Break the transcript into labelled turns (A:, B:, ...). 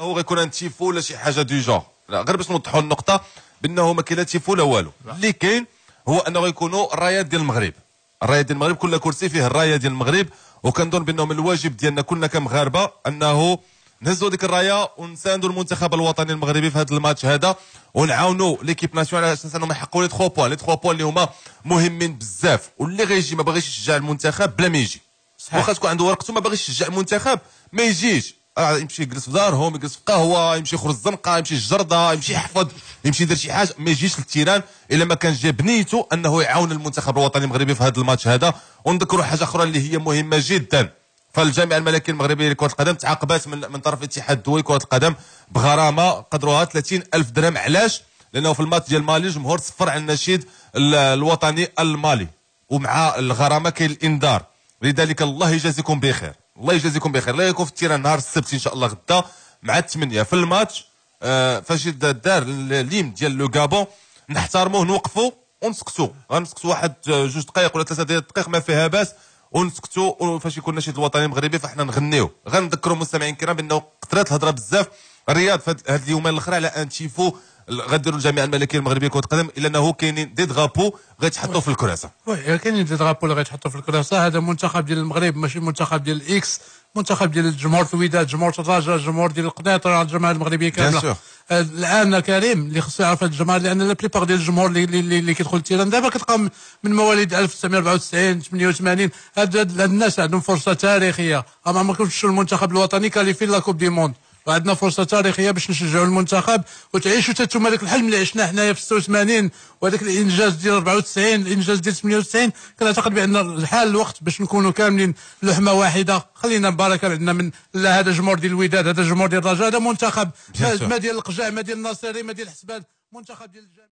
A: هو غيكون عند تيفو ولا شي حاجه دي جون غير باش نوضحوا النقطه بانه ما كاين لا تيفو لا والو اللي كاين هو انه غيكونوا الرايات ديال المغرب الرايات ديال المغرب كل كرسي فيه الرايه ديال المغرب وكنظن بانه من الواجب ديالنا كلنا كمغاربه انه نهزوا ديك الرايه ونساندوا المنتخب الوطني المغربي في هذا الماتش هذا ونعاونوا ليكيب ناسيونال على اساس انهم يحققوا لي 3 بوان لي 3 بوان اللي هما مهمين بزاف واللي غيجي ما باغيش يشجع المنتخب بلا ما يجي واخا تكون عنده ورقته ما باغيش يشجع المنتخب ما يجيش راه يمشي يجلس في دارهم يجلس في قهوه يمشي يخرج الزنقه يمشي الجرده يمشي يحفظ يمشي يدير شي حاجه ما يجيش للتيران الا ما كان جاب نيته انه يعاون المنتخب الوطني المغربي في هذا الماتش هذا ونذكروا حاجه اخرى اللي هي مهمه جدا فالجامعه الملكيه المغربيه لكره القدم تعاقبات من من طرف الاتحاد الدولي لكره القدم بغرامه قدرها 30 الف درهم علاش لانه في الماتش ديال مالي الجمهور صفر على النشيد الوطني المالي ومع الغرامه كاين الانذار لذلك الله يجازيكم بخير الله يجازيكم بخير لا يكون في التيران نهار السبت ان شاء الله غدا مع الثمانيه في الماتش آه فاش دار الليم ديال لو غابون نحترموه نوقفوا ونسكتوا غنسكتوا واحد آه، جوج دقائق ولا ثلاثه دقائق ما فيها باس ونسكتوا فاش يكون النشيد الوطني المغربي فاحنا نغنيو غنذكروا المستمعين الكرام بانه قدرات الهضره بزاف الرياض في اليومين الاخر على ان تيفو غديروا الجامعة الملكيه المغربيه لكره القدم الا انه كاينين دي درابو غيتحطوا في الكراسه
B: وي كاينين دي درابو اللي غيتحطوا في الكراسه هذا منتخب ديال المغرب ماشي منتخب ديال الاكس منتخب ديال جمهور الوداد جمهور الرجاء جمهور ديال القنيطره الجماعه المغربيه كامله آه، الان كريم اللي خصو يعرف هذا الجمهور لان لا بليبار ديال الجمهور اللي اللي, اللي كيدخل التيران دابا كتلقى من مواليد 1994 88 هاد الناس عندهم فرصه تاريخيه ما عمركم شفتوا المنتخب الوطني في لا كوب دي موند وعندنا فرصه تاريخيه باش نشجعوا المنتخب وتعيشوا تتم هذاك الحلم اللي عشناه حنايا في 86 وهذاك الانجاز ديال 94 الانجاز ديال 98 كنعتقد بان الحال الوقت باش نكونوا كاملين لحمه واحده خلينا مباركه عندنا من لا هذا جمهور ديال الوداد هذا جمهور ديال الرجاء هذا منتخب ما ديال القجع ما ديال الناصري ما ديال الحسبان منتخب ديال الجامعة